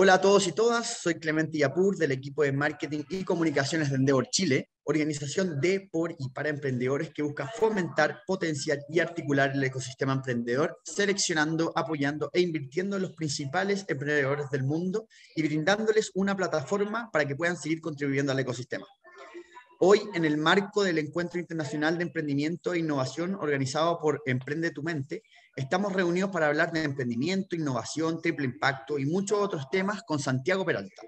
Hola a todos y todas, soy Clemente Yapur del equipo de Marketing y Comunicaciones de Endeavor Chile, organización de, por y para emprendedores que busca fomentar, potenciar y articular el ecosistema emprendedor, seleccionando, apoyando e invirtiendo en los principales emprendedores del mundo y brindándoles una plataforma para que puedan seguir contribuyendo al ecosistema. Hoy, en el marco del Encuentro Internacional de Emprendimiento e Innovación organizado por Emprende tu Mente, Estamos reunidos para hablar de emprendimiento, innovación, triple impacto y muchos otros temas con Santiago Peralta,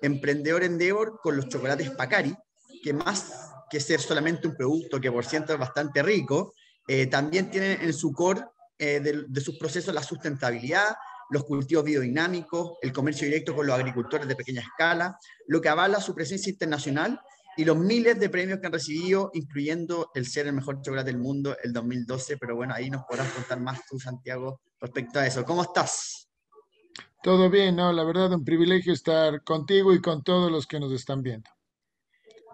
emprendedor Endeavor con los chocolates Pacari, que más que ser solamente un producto que por cierto es bastante rico, eh, también tiene en su core eh, de sus procesos la sustentabilidad, los cultivos biodinámicos, el comercio directo con los agricultores de pequeña escala, lo que avala su presencia internacional y los miles de premios que han recibido, incluyendo el ser el mejor chocolate del mundo el 2012. Pero bueno, ahí nos podrás contar más tú, Santiago, respecto a eso. ¿Cómo estás? Todo bien, no, la verdad, un privilegio estar contigo y con todos los que nos están viendo.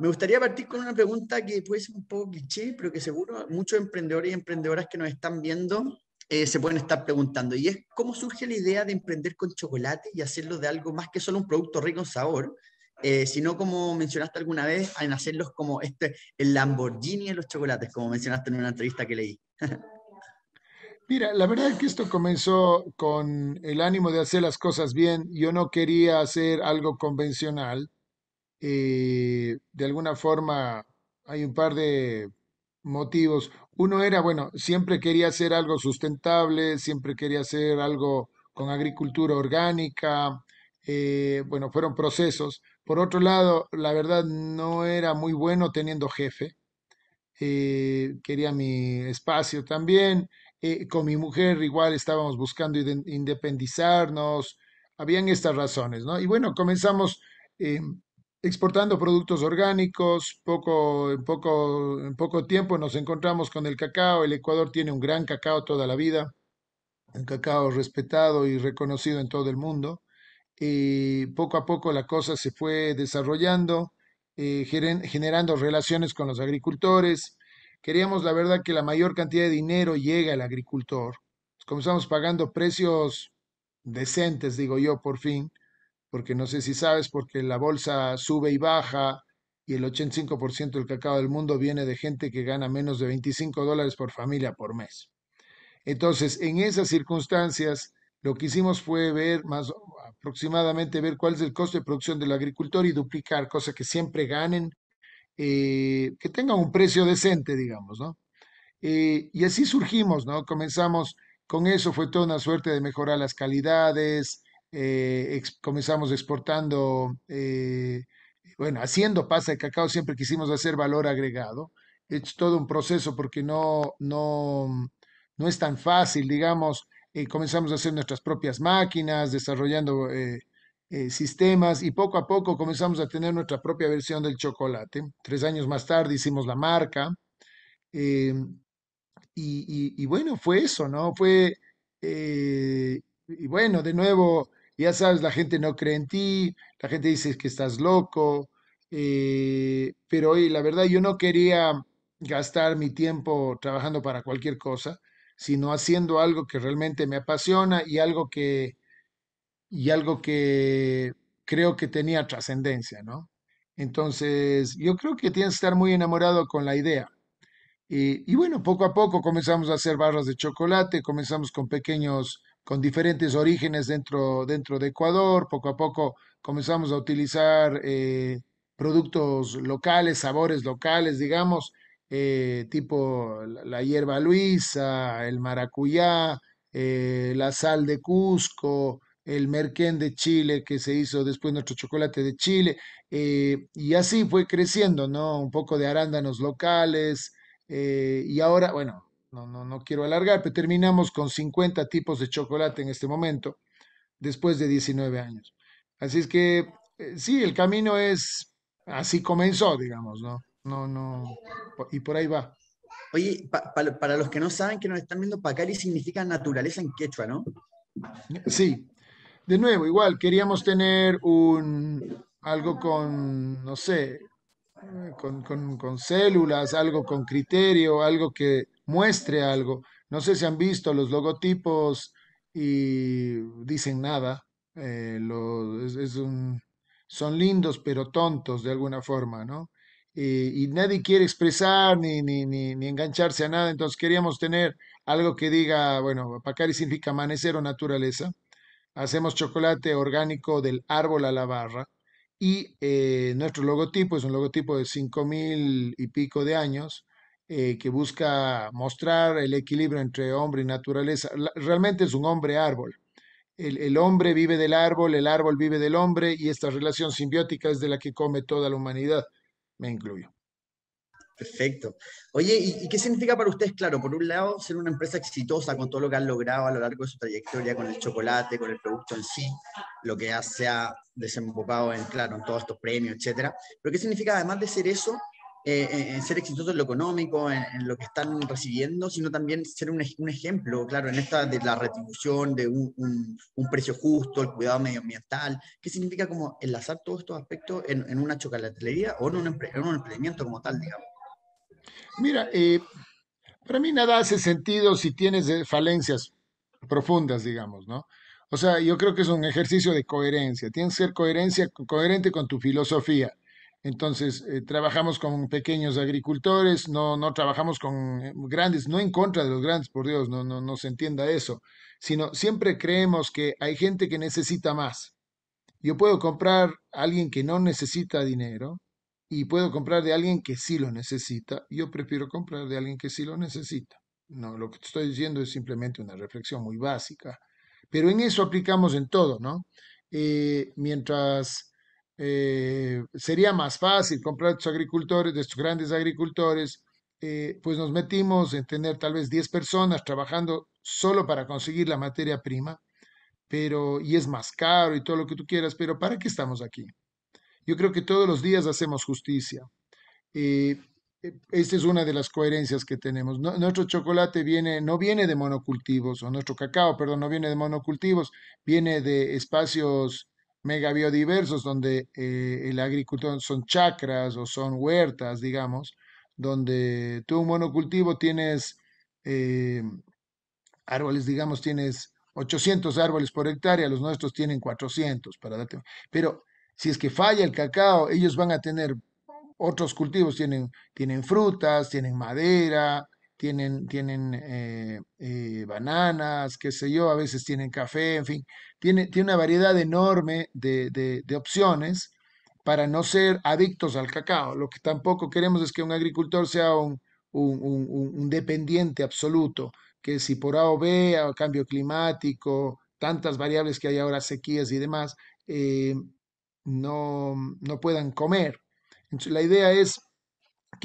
Me gustaría partir con una pregunta que puede ser un poco cliché, pero que seguro muchos emprendedores y emprendedoras que nos están viendo eh, se pueden estar preguntando. Y es, ¿cómo surge la idea de emprender con chocolate y hacerlo de algo más que solo un producto rico en sabor, eh, sino como mencionaste alguna vez, en hacerlos como este, el Lamborghini y los chocolates, como mencionaste en una entrevista que leí. Mira, la verdad es que esto comenzó con el ánimo de hacer las cosas bien. Yo no quería hacer algo convencional. Eh, de alguna forma, hay un par de motivos. Uno era, bueno, siempre quería hacer algo sustentable, siempre quería hacer algo con agricultura orgánica, eh, bueno, fueron procesos. Por otro lado, la verdad no era muy bueno teniendo jefe. Eh, quería mi espacio también. Eh, con mi mujer igual estábamos buscando independizarnos. Habían estas razones, ¿no? Y bueno, comenzamos exportando productos orgánicos. Poco, en, poco, en poco tiempo nos encontramos con el cacao. El Ecuador tiene un gran cacao toda la vida. Un cacao respetado y reconocido en todo el mundo. Y poco a poco la cosa se fue desarrollando, eh, generando relaciones con los agricultores. Queríamos, la verdad, que la mayor cantidad de dinero llegue al agricultor. Comenzamos pagando precios decentes, digo yo, por fin, porque no sé si sabes, porque la bolsa sube y baja y el 85% del cacao del mundo viene de gente que gana menos de 25 dólares por familia por mes. Entonces, en esas circunstancias, lo que hicimos fue ver más aproximadamente ver cuál es el costo de producción del agricultor y duplicar, cosa que siempre ganen, eh, que tengan un precio decente, digamos, ¿no? Eh, y así surgimos, ¿no? Comenzamos con eso, fue toda una suerte de mejorar las calidades, eh, comenzamos exportando, bueno, haciendo pasta de cacao, siempre quisimos hacer valor agregado. Es todo un proceso porque no, no, no es tan fácil, digamos, eh, comenzamos a hacer nuestras propias máquinas, desarrollando eh, eh, sistemas y poco a poco comenzamos a tener nuestra propia versión del chocolate. Tres años más tarde hicimos la marca. Y, y, bueno, fue eso, ¿no? Fue, y bueno, de nuevo, ya sabes, la gente no cree en ti, la gente dice que estás loco, pero hoy la verdad yo no quería gastar mi tiempo trabajando para cualquier cosa sino haciendo algo que realmente me apasiona y algo que, y algo que creo que tenía trascendencia, ¿no? Entonces, yo creo que tienes que estar muy enamorado con la idea. Eh, y, bueno, poco a poco comenzamos a hacer barras de chocolate, comenzamos con pequeños, con diferentes orígenes dentro, dentro de Ecuador, poco a poco comenzamos a utilizar eh, productos locales, sabores locales, digamos, eh, tipo la hierba luisa, el maracuyá, eh, la sal de Cusco, el merquén de Chile que se hizo después nuestro chocolate de Chile. Eh, y así fue creciendo, ¿no? Un poco de arándanos locales. y ahora, bueno, no, no, no quiero alargar, pero terminamos con 50 tipos de chocolate en este momento, después de 19 años. Así es que sí, el camino es, así comenzó, digamos, ¿no? No, no. Y por ahí va. Oye, para los que no saben que nos están viendo, Pacari significa naturaleza en quechua, ¿no? Sí. De nuevo, igual, queríamos tener un algo con, no sé, eh, con, células, algo con criterio, algo que muestre algo. No sé si han visto los logotipos y dicen nada. Eh, son lindos pero tontos de alguna forma, ¿no? y nadie quiere expresar ni, engancharse a nada, entonces queríamos tener algo que diga, bueno, Pacari significa amanecer o naturaleza, hacemos chocolate orgánico del árbol a la barra y eh, nuestro logotipo es un logotipo de 5.000 y pico de años. Eh, que busca mostrar el equilibrio entre hombre y naturaleza. realmente es un hombre árbol. el, hombre vive del árbol, el árbol vive del hombre y esta relación simbiótica es de la que come toda la humanidad me incluyo. Perfecto. Oye, ¿y, qué significa para ustedes, claro, por un lado, ser una empresa exitosa con todo lo que han logrado a lo largo de su trayectoria con el chocolate, con el producto en sí, lo que ya se ha desembocado en, claro, en todos estos premios, etcétera? Pero ¿qué significa además de ser eso eh, eh, en ser exitoso en lo económico, en, lo que están recibiendo, sino también ser un, ejemplo, claro, en esta de la retribución, de un, precio justo, el cuidado medioambiental. ¿Qué significa como enlazar todos estos aspectos en, una chocolatería o en un, en un emprendimiento como tal, digamos? Mira, eh, para mí nada hace sentido si tienes falencias profundas, digamos, ¿no? O sea, yo creo que es un ejercicio de coherencia. Tienes que ser coherencia, coherente con tu filosofía. Entonces, eh, trabajamos con pequeños agricultores, no, no trabajamos con eh, grandes, no en contra de los grandes, por Dios, no, no, se entienda eso, sino siempre creemos que hay gente que necesita más. Yo puedo comprar a alguien que no necesita dinero y puedo comprar de alguien que sí lo necesita. Yo prefiero comprar de alguien que sí lo necesita. No, lo que te estoy diciendo es simplemente una reflexión muy básica. Pero en eso aplicamos en todo, ¿no? Eh, mientras eh, sería más fácil comprar estos agricultores, de estos grandes agricultores, eh, pues nos metimos en tener tal vez 10 personas trabajando solo para conseguir la materia prima, pero y es más caro y todo lo que tú quieras, pero ¿para qué estamos aquí? Yo creo que todos los días hacemos justicia. Eh, esta es una de las coherencias que tenemos. nuestro chocolate viene, no viene de monocultivos, o nuestro cacao, perdón, no viene de monocultivos, viene de espacios mega biodiversos donde eh, el agricultor son chacras o son huertas, digamos, donde tú un monocultivo tienes eh, árboles, digamos, tienes 800 árboles por hectárea, los nuestros tienen 400, para Pero si es que falla el cacao, ellos van a tener otros cultivos, tienen, tienen frutas, tienen madera, tienen, tienen eh, eh, bananas, qué sé yo, a veces tienen café, en fin, tiene, tiene una variedad enorme de, de, opciones para no ser adictos al cacao. Lo que tampoco queremos es que un agricultor sea un, dependiente absoluto, que si por A o B, cambio climático, tantas variables que hay ahora, sequías y demás, eh, no, no puedan comer. Entonces, la idea es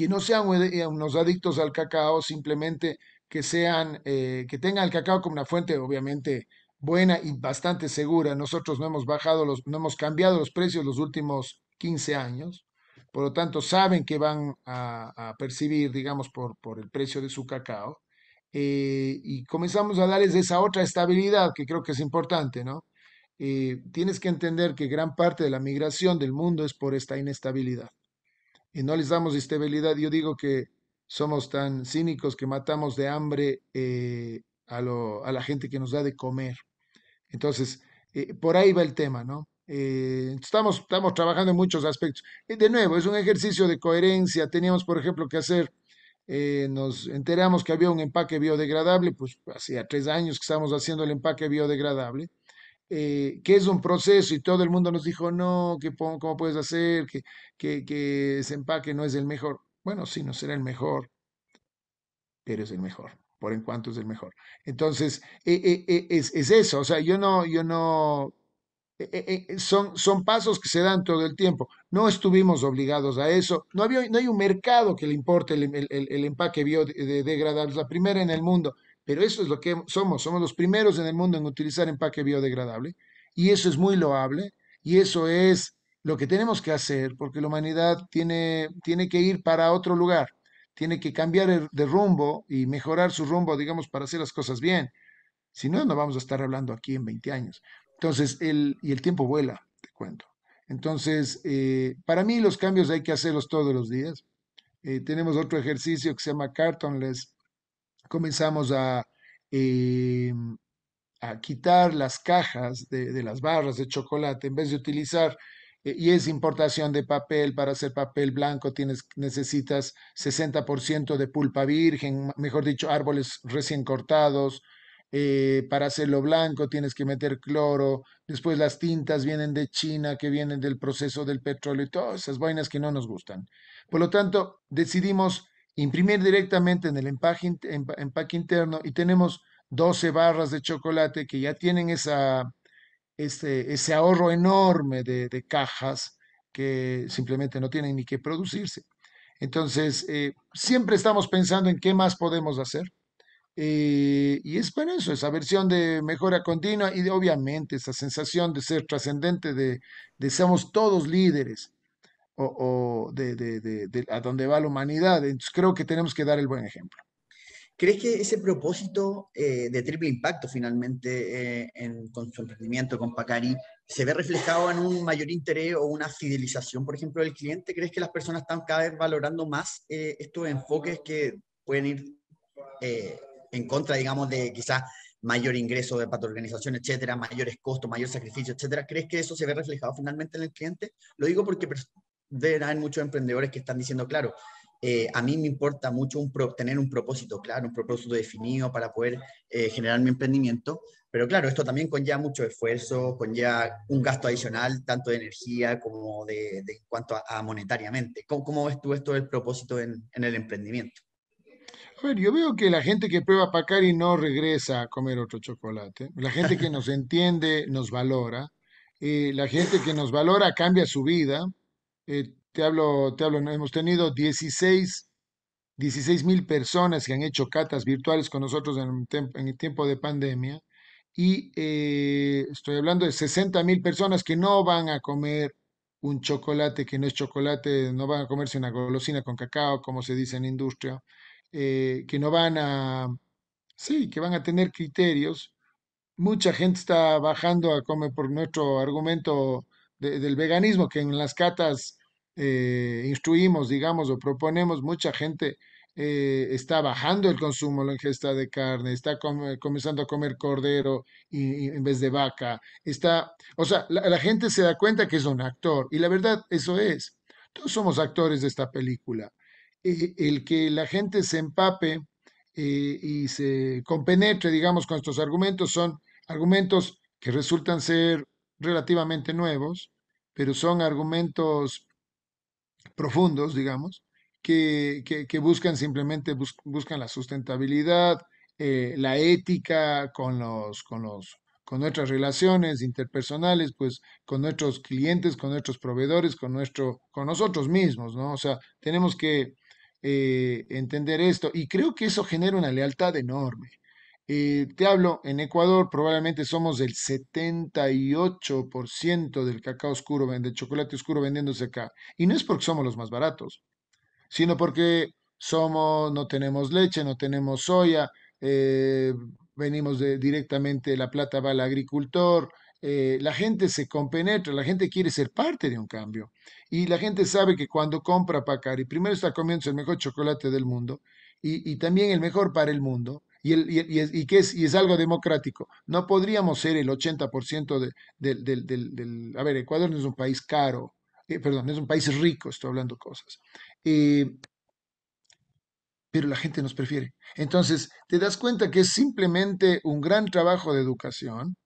que no sean eh, unos adictos al cacao, simplemente que sean, eh, que tengan el cacao como una fuente, obviamente, buena y bastante segura. Nosotros no hemos bajado los, no hemos cambiado los precios los últimos 15 años. Por lo tanto, saben que van a, percibir, digamos, por, por el precio de su cacao. Eh, y comenzamos a darles esa otra estabilidad que creo que es importante, ¿no? tienes que entender que gran parte de la migración del mundo es por esta inestabilidad y no les damos estabilidad. Yo digo que somos tan cínicos que matamos de hambre eh, a, la gente que nos da de comer. Entonces, eh, por ahí va el tema, ¿no? Eh, estamos, estamos trabajando en muchos aspectos. de nuevo, es un ejercicio de coherencia. Teníamos, por ejemplo, que hacer, nos enteramos que había un empaque biodegradable, pues hacía tres años que estábamos haciendo el empaque biodegradable. Eh, que es un proceso y todo el mundo nos dijo, no, que, ¿cómo puedes hacer? Que, que, ese empaque no es el mejor. Bueno, sí, no será el mejor, pero es el mejor por en cuanto es el mejor. Entonces, eh, eh, es, eso, o sea, yo no, yo no, son, son pasos que se dan todo el tiempo. No estuvimos obligados a eso, no, había, no hay un mercado que le importe el, el, empaque biodegradable, la primera en el mundo. Pero eso es lo que somos, somos los primeros en el mundo en utilizar empaque biodegradable y eso es muy loable y eso es lo que tenemos que hacer porque la humanidad tiene, tiene que ir para otro lugar, tiene que cambiar de rumbo y mejorar su rumbo, digamos, para hacer las cosas bien. Si no, no vamos a estar hablando aquí en 20 años. Entonces, el, y el tiempo vuela, te cuento. Entonces, eh, para mí los cambios hay que hacerlos todos los días. Eh, tenemos otro ejercicio que se llama cartonless, comenzamos a, eh, a quitar las cajas de, las barras de chocolate en vez de utilizar eh, y es importación de papel, para hacer papel blanco tienes, necesitas 60% de pulpa virgen, mejor dicho, árboles recién cortados, eh, para hacerlo blanco tienes que meter cloro, después las tintas vienen de China, que vienen del proceso del petróleo y todas esas vainas que no nos gustan. Por lo tanto, decidimos imprimir directamente en el empaque, interno y tenemos 12 barras de chocolate que ya tienen esa, ese ahorro enorme de, cajas que simplemente no tienen ni que producirse. Entonces, eh, siempre estamos pensando en qué más podemos hacer. Eh, y es para eso, esa versión de mejora continua y obviamente esa sensación de ser trascendente, de, que seamos todos líderes o, de, a dónde va la humanidad. Entonces creo que tenemos que dar el buen ejemplo. ¿Crees que ese propósito eh, de triple impacto finalmente eh, en, con su emprendimiento, con Pacari, se ve reflejado en un mayor interés o una fidelización, por ejemplo, del cliente? ¿Crees que las personas están cada vez valorando más eh, estos enfoques que pueden ir en contra, digamos, de quizás mayor ingreso de para organización, etcétera, mayores costos, mayor sacrificio, etcétera. ¿Crees que eso se ve reflejado finalmente en el cliente? Lo digo porque deben muchos emprendedores que están diciendo, claro, eh, a mí me importa mucho un tener un propósito claro, un propósito definido para poder eh, generar mi emprendimiento, pero claro, esto también conlleva mucho esfuerzo, conlleva un gasto adicional, tanto de energía como de, cuanto a, monetariamente. ¿Cómo, ves tú esto del propósito en, en el emprendimiento? A ver, yo veo que la gente que prueba Pacari no regresa a comer otro chocolate. La gente que nos entiende nos valora. Y eh, la gente que nos valora cambia su vida. Eh, te hablo, te hablo, hemos tenido 16 mil personas que han hecho catas virtuales con nosotros en, el tiempo de pandemia y eh, estoy hablando de 60 mil personas que no van a comer un chocolate que no es chocolate, no van a comerse una golosina con cacao, como se dice en industria, eh, que no van a, sí, que van a tener criterios. Mucha gente está bajando a comer por nuestro argumento del veganismo, que en las catas eh, instruimos, digamos, o proponemos, mucha gente eh, está bajando el consumo, la ingesta de carne, está comenzando a comer cordero en vez de vaca, está, o sea, la, gente se da cuenta que es un actor y la verdad, eso es, todos somos actores de esta película. E, el que la gente se empape eh, y se compenetre, digamos, con estos argumentos son argumentos que resultan ser relativamente nuevos, pero son argumentos profundos, digamos, que, buscan simplemente, buscan la sustentabilidad, eh, la ética con los, con los, con nuestras relaciones interpersonales, pues con nuestros clientes, con nuestros proveedores, con nuestro, con nosotros mismos, ¿no? O sea, tenemos que eh, entender esto y creo que eso genera una lealtad enorme. Eh, te hablo, en Ecuador probablemente somos el 78% del cacao oscuro, del chocolate oscuro vendiéndose acá. Y no es porque somos los más baratos, sino porque somos, no tenemos leche, no tenemos soya, eh, venimos de, directamente, la plata va al agricultor, eh, la gente se compenetra, la gente quiere ser parte de un cambio. Y la gente sabe que cuando compra y primero está comiendo el mejor chocolate del mundo y también el mejor para el mundo, y, que es, y es algo democrático. No podríamos ser el 80% del, del, A ver, Ecuador no es un país caro, eh, perdón, no es un país rico, estoy hablando cosas. Eh, pero la gente nos prefiere. Entonces, te das cuenta que es simplemente un gran trabajo de educación.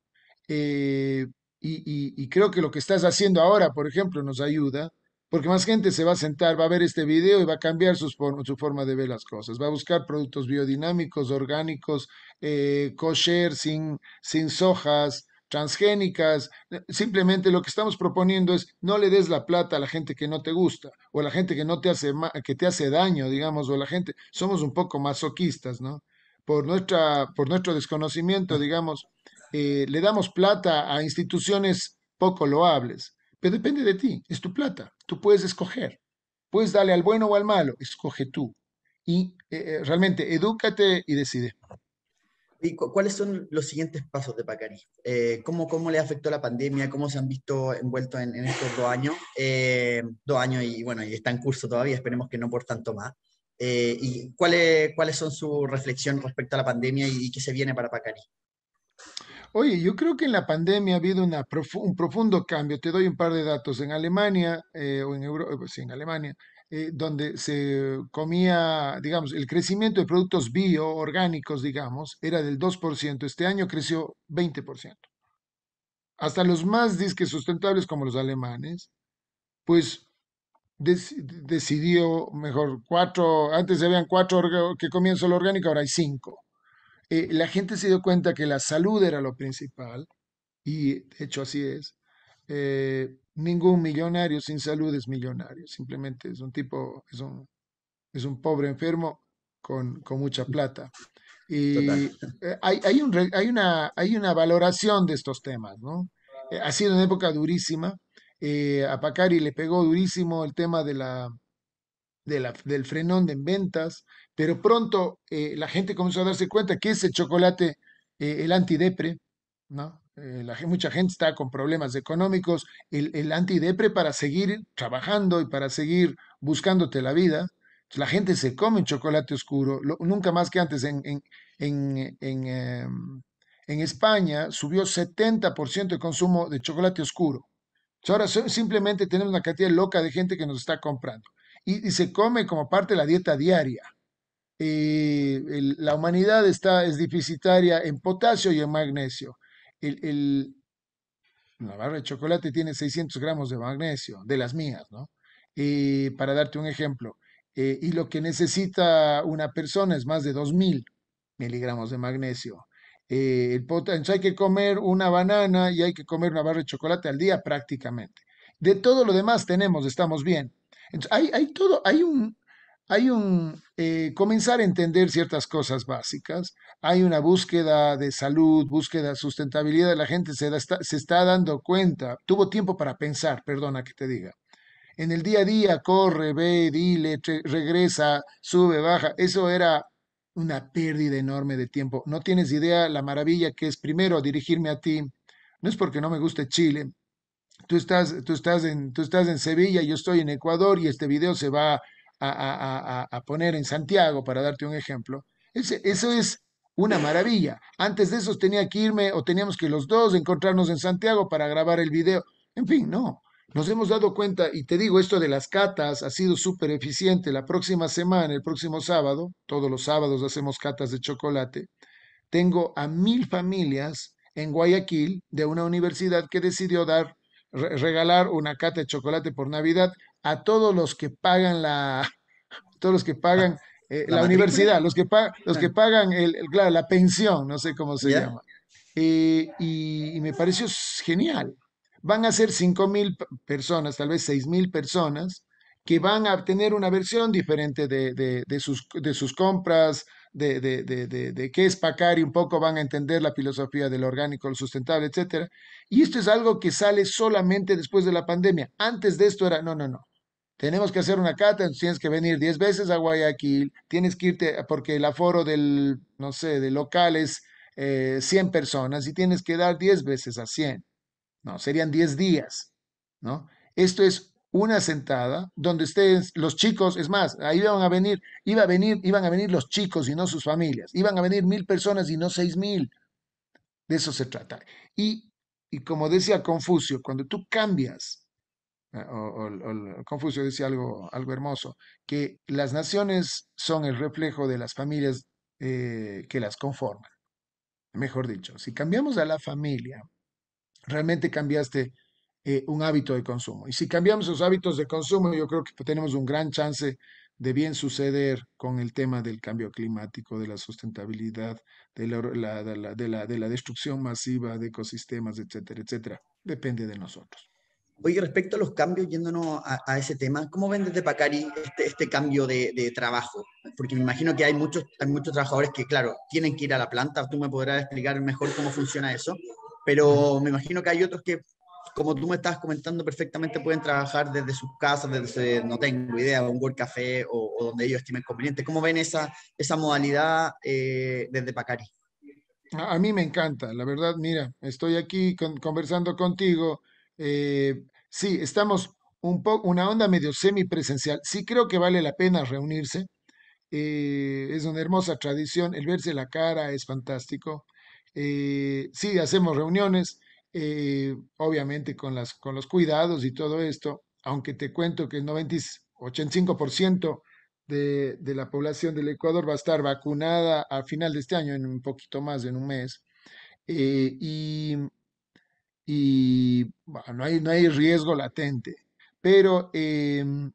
Eh, y creo que lo que estás haciendo ahora, por ejemplo, nos ayuda porque más gente se va a sentar, va a ver este video y va a cambiar su forma de ver las cosas. Va a buscar productos biodinámicos, orgánicos, eh, kosher, sin, sojas, transgénicas. Simplemente lo que estamos proponiendo es no le des la plata a la gente que no te gusta o a la gente que, no te, hace que te hace daño, digamos, o a la gente. Somos un poco masoquistas, ¿no? Por, nuestra, por nuestro desconocimiento, digamos, eh, le damos plata a instituciones poco loables. Pero depende de ti, es tu plata tú puedes escoger. Puedes darle al bueno o al malo, escoge tú. Y eh, eh, realmente, edúcate y decide. ¿Y cuáles son los siguientes pasos de Pacari? Eh, ¿cómo, ¿Cómo le afectó la pandemia? ¿Cómo se han visto envueltos en, estos dos años? dos años y bueno, y está en curso todavía, esperemos que no por tanto más. ¿Y cuáles cuáles son su reflexión respecto a la pandemia y, y qué se viene para Pacari? Oye, yo creo que en la pandemia ha habido un profundo cambio. Te doy un par de datos. En Alemania, eh, o en Europa, eh, pues en Alemania, eh, donde se comía, digamos, el crecimiento de productos bio, orgánicos, digamos, era del 2%. Este año creció 20%. Hasta los más disques sustentables, como los alemanes, pues decidió mejor cuatro, antes habían cuatro que comían solo orgánico, ahora hay cinco. Eh, la gente se dio cuenta que la salud era lo principal, y de hecho así es. Eh, ningún millonario sin salud es millonario, simplemente es un tipo, es un, pobre enfermo con, mucha plata. Y eh, hay, hay, una, hay una valoración de estos temas, ¿no? ha sido una época durísima. a Pacari le pegó durísimo el tema de la, del frenón de ventas, pero pronto eh, la gente comenzó a darse cuenta que ese chocolate, eh, el antidepre, ¿no? Eh, mucha gente está con problemas económicos, el, antidepre para seguir trabajando y para seguir buscándote la vida. la gente se come chocolate oscuro, nunca más que antes en, en, em, España subió 70% el consumo de chocolate oscuro. ahora simplemente tenemos una cantidad loca de gente que nos está comprando y, se come como parte de la dieta diaria. Eh, la humanidad está, es deficitaria en potasio y en magnesio. El, barra de chocolate tiene 600 gramos de magnesio, de las mías, ¿no? Eh, para darte un ejemplo. Eh, y lo que necesita una persona es más de 2000 miligramos de magnesio. el entonces hay que comer una banana y hay que comer una barra de chocolate al día prácticamente. De todo lo demás tenemos, estamos bien hay, todo, hay un, hay un eh, comenzar a entender ciertas cosas básicas, hay una búsqueda de salud, búsqueda de sustentabilidad, la gente se, está, se está dando cuenta, tuvo tiempo para pensar, perdona que te diga. En el día a día, corre, ve, dile, regresa, sube, baja. Eso era una pérdida enorme de tiempo. No tienes idea la maravilla que es primero dirigirme a ti. No es porque no me guste Chile, tú estás, tú estás, en, tú estás en Sevilla, yo estoy en Ecuador y este video se va a, poner en Santiago, para darte un ejemplo. eso es una maravilla. Antes de eso tenía que irme o teníamos que los dos encontrarnos en Santiago para grabar el video. En fin, no. Nos hemos dado cuenta, y te digo, esto de las catas ha sido súper eficiente. La próxima semana, el próximo sábado, todos los sábados hacemos catas de chocolate. Tengo a mil familias en Guayaquil de una universidad que decidió dar regalar una cata de chocolate por Navidad a todos los que pagan la, todos los que pagan eh, la, universidad, los que, pagan, los que pagan el, claro, la pensión, no sé cómo se llama. y, me pareció genial. Van a ser cinco mil personas, tal vez seis mil personas, que van a obtener una versión diferente de, de, de, sus, de sus compras, de, qué es pacar y un poco van a entender la filosofía del orgánico, lo sustentable, etc. Y esto es algo que sale solamente después de la pandemia. Antes de esto era, no, no, no. Tenemos que hacer una cata, tienes que venir 10 veces a Guayaquil, tienes que irte porque el aforo del, no sé, de local es 100 eh, personas y tienes que dar 10 veces a 100. No, serían 10 días, ¿no? Esto es una sentada donde estén los chicos, es más, ahí iban a venir, iba a venir, iban a venir los chicos y no sus familias, iban a venir mil personas y no seis mil. De eso se trata. Y, como decía Confucio, cuando tú cambias, eh, Confucio decía algo, algo hermoso, que las naciones son el reflejo de las familias eh, que las conforman. Mejor dicho, si cambiamos a la familia, realmente cambiaste eh, un hábito de consumo. Y si cambiamos los hábitos de consumo, yo creo que tenemos un gran chance de bien suceder con el tema del cambio climático, de la sustentabilidad, de la, de la, de la destrucción masiva de ecosistemas, etcétera, etcétera. Depende de nosotros. Oye, respecto a los cambios, yéndonos a, ese tema, ¿cómo ven desde Pacari este, este cambio de, trabajo? Porque me imagino que hay muchos, hay muchos trabajadores que, claro, tienen que ir a la planta, tú me podrás explicar mejor cómo funciona eso, pero me imagino que hay otros que como tú me estás comentando, perfectamente pueden trabajar desde sus casas, desde, no tengo idea, un World Café o, donde ellos estimen conveniente. ¿Cómo ven esa, esa modalidad eh, desde Pacari? A, mí me encanta, la verdad, mira, estoy aquí conversando contigo. Eh, sí, estamos un poco, una onda medio semipresencial. Sí creo que vale la pena reunirse. Eh, es una hermosa tradición, el verse la cara es fantástico. sí, hacemos reuniones eh, obviamente con, las, con los cuidados y todo esto, aunque te cuento que el 90, de, de la población del Ecuador va a estar vacunada a final de este año, en un poquito más, en un mes. Eh, y no, hay, no hay riesgo latente. Pero em,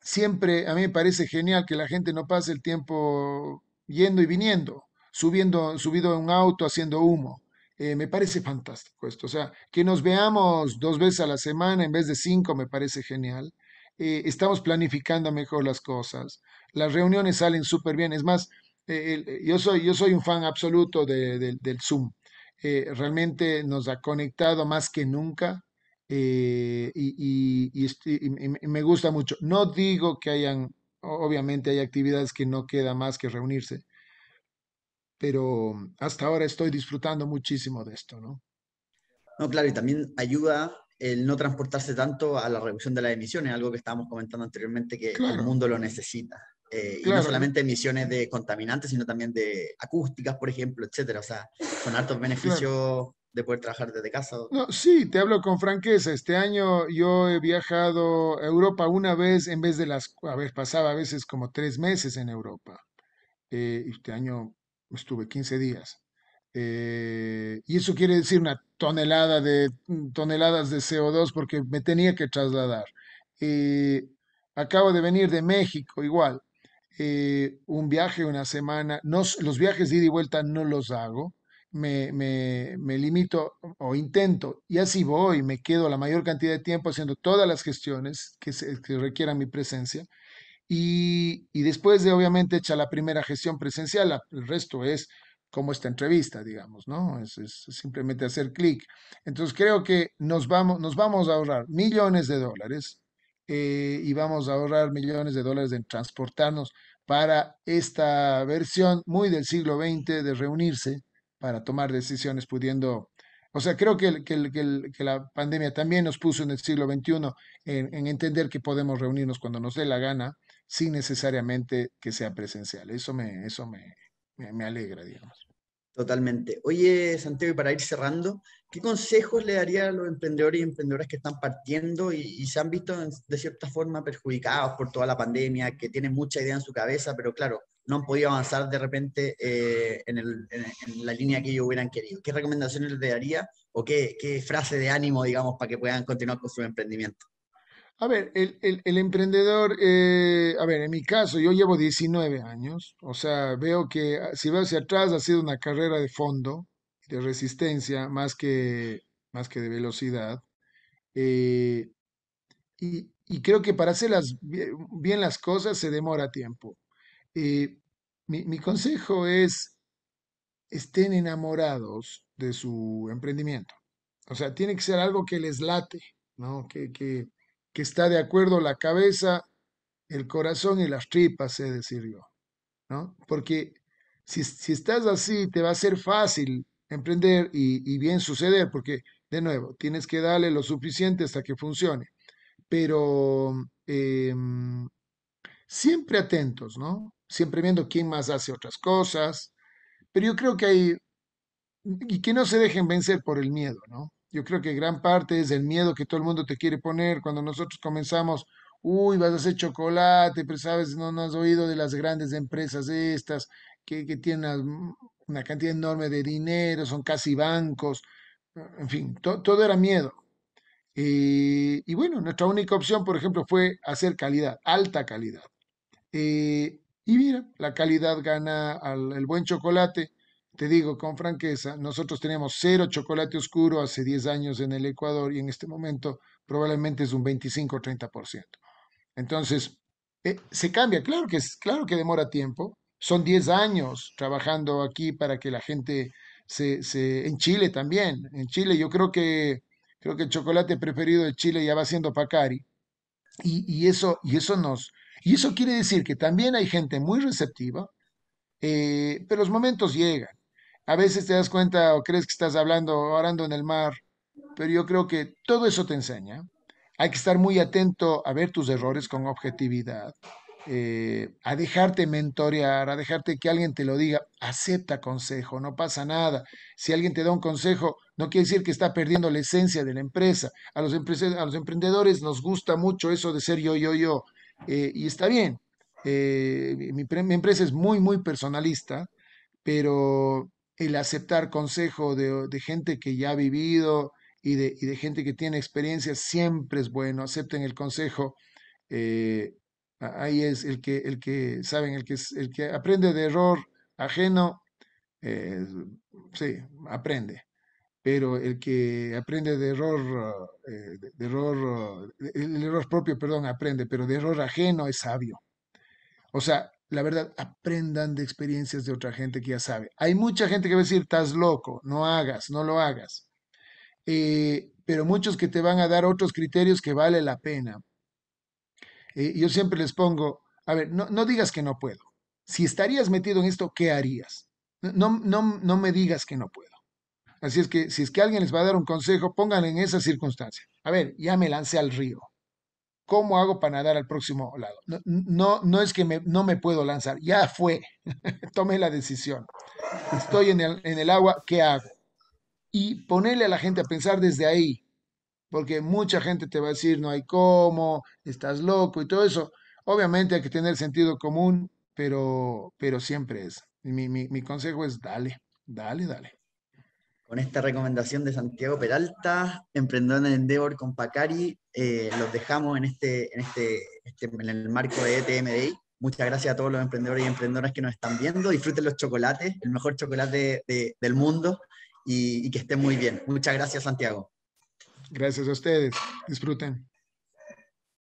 siempre a mí me parece genial que la gente no pase el tiempo yendo y viniendo, subiendo, subido en un auto haciendo humo. Eh, me parece fantástico esto. O sea, que nos veamos dos veces a la semana en vez de cinco me parece genial. Eh, estamos planificando mejor las cosas. Las reuniones salen súper bien. Es más, eh, yo, soy, yo soy un fan absoluto del Zoom. realmente nos ha conectado más que nunca y, y me gusta mucho. No digo que hayan, obviamente hay actividades que no queda más que reunirse, pero hasta ahora estoy disfrutando muchísimo de esto, ¿no? No, claro, y también ayuda el no transportarse tanto a la reducción de las emisiones, algo que estábamos comentando anteriormente, que el mundo lo necesita. Eh, y no solamente emisiones de contaminantes, sino también de acústicas, por ejemplo, etcétera. O sea, con altos beneficios de poder trabajar desde casa. No, sí, te hablo con franqueza. Este año yo he viajado a Europa una vez en vez de las. A ver, pasaba a veces como tres meses en Europa. Eh, este año estuve 15 días. Eh, y eso quiere decir una tonelada de mm, toneladas de CO2 porque me tenía que trasladar. Eh, acabo de venir de México igual. Eh, un viaje, una semana. No, los viajes de ida y vuelta no los hago. Me, me, me limito o intento y así voy, me quedo la mayor cantidad de tiempo haciendo todas las gestiones que, que requieran mi presencia y, después de, obviamente, hecha la primera gestión presencial, el resto es como esta entrevista, digamos, ¿no? Es, simplemente hacer clic. Entonces creo que nos vamos, nos vamos a ahorrar millones de dólares eh, y vamos a ahorrar millones de dólares en transportarnos para esta versión muy del siglo XX de reunirse para tomar decisiones pudiendo... O sea, creo que, la pandemia también nos puso en el siglo XXI en entender que podemos reunirnos cuando nos dé la gana, sin necesariamente que sea presencial. Eso me, eso me, alegra, digamos. Totalmente. Oye, Santiago, y para ir cerrando, ¿qué consejos le daría a los emprendedores y emprendedoras que están partiendo y, se han visto de cierta forma perjudicados por toda la pandemia, que tienen mucha idea en su cabeza, pero claro, no han podido avanzar de repente eh, en, la línea que ellos hubieran querido? ¿Qué recomendaciones le daría o qué, qué frase de ánimo, digamos, para que puedan continuar con su emprendimiento? A ver, el, emprendedor, eh, a ver, en mi caso yo llevo 19 años, o sea, veo que ah, si veo hacia atrás ha sido una carrera de fondo, de resistencia, más que, más que de velocidad. Eh, y, creo que para hacer las, bien las cosas se demora tiempo. Eh, mi, consejo es, estén enamorados de su emprendimiento. O sea, tiene que ser algo que les late, ¿no? Que, que, que está de acuerdo la cabeza, el corazón y las tripas, sé decir yo. ¿no? Porque si, estás así, te va a ser fácil emprender y, bien suceder, porque de nuevo, tienes que darle lo suficiente hasta que funcione. Pero em, siempre atentos, ¿no? Siempre viendo quién más hace otras cosas. Pero yo creo que hay, y que no se dejen vencer por el miedo, ¿no? Yo creo que gran parte es el miedo que todo el mundo te quiere poner cuando nosotros comenzamos, uy, vas a hacer chocolate, pero sabes, no, nos has oído de las grandes empresas estas que, tienen mm, una, cantidad enorme de dinero, son casi bancos, eh, en fin, todo era miedo. Eh, y bueno, nuestra única opción, por ejemplo, fue hacer calidad, alta calidad. Eh, y mira, la calidad gana al el buen chocolate. Te digo con franqueza, nosotros teníamos cero chocolate oscuro hace 10 años en el Ecuador y en este momento probablemente es un 25 o 30%. Entonces, eh, se cambia, claro que, claro que demora tiempo. Son 10 años trabajando aquí para que la gente se, En Chile también, en Chile yo creo que, creo que el chocolate preferido de Chile ya va siendo Pacari. Y, eso, y, eso nos, y eso quiere decir que también hay gente muy receptiva, eh, pero los momentos llegan. A veces te das cuenta o crees que estás hablando orando en el mar, pero yo creo que todo eso te enseña. Hay que estar muy atento a ver tus errores con objetividad, eh, a dejarte mentorear, a dejarte que alguien te lo diga. Acepta consejo, no pasa nada. Si alguien te da un consejo, no quiere decir que está perdiendo la esencia de la empresa. A los, a los emprendedores nos gusta mucho eso de ser yo, yo, yo. Eh, y está bien. Eh, mi, empresa es muy, muy personalista, pero el aceptar consejo de, gente que ya ha vivido y de, gente que tiene experiencia siempre es bueno, acepten el consejo. Eh, ahí es el que, el que, saben, el que, el que aprende de error ajeno, eh, sí, aprende. Pero el que aprende de error, eh, de, error, el error propio, perdón, aprende, pero de error ajeno es sabio. O sea, la verdad, aprendan de experiencias de otra gente que ya sabe. Hay mucha gente que va a decir, estás loco, no hagas, no lo hagas. Eh, pero muchos que te van a dar otros criterios que vale la pena. Eh, yo siempre les pongo, a ver, no, digas que no puedo. Si estarías metido en esto, ¿qué harías? No, no, no me digas que no puedo. Así es que si es que alguien les va a dar un consejo, pónganlo en esa circunstancia. A ver, ya me lancé al río. ¿Cómo hago para nadar al próximo lado? No, no, es que no me puedo lanzar, ya fue, tomé la decisión. Estoy en el, agua, ¿qué hago? Y ponerle a la gente a pensar desde ahí, porque mucha gente te va a decir, no hay cómo, estás loco y todo eso. Obviamente hay que tener sentido común, pero, pero siempre es. mi consejo es, dale, dale, dale con esta recomendación de Santiago Peralta, emprendedor en Endeavor con Pacari, eh, los dejamos en, este, en, este, este en el marco de ETMDI, Muchas gracias a todos los emprendedores y emprendedoras que nos están viendo. Disfruten los chocolates, el mejor chocolate del mundo y, y que estén muy bien. Muchas gracias, Santiago. Gracias a ustedes. Disfruten.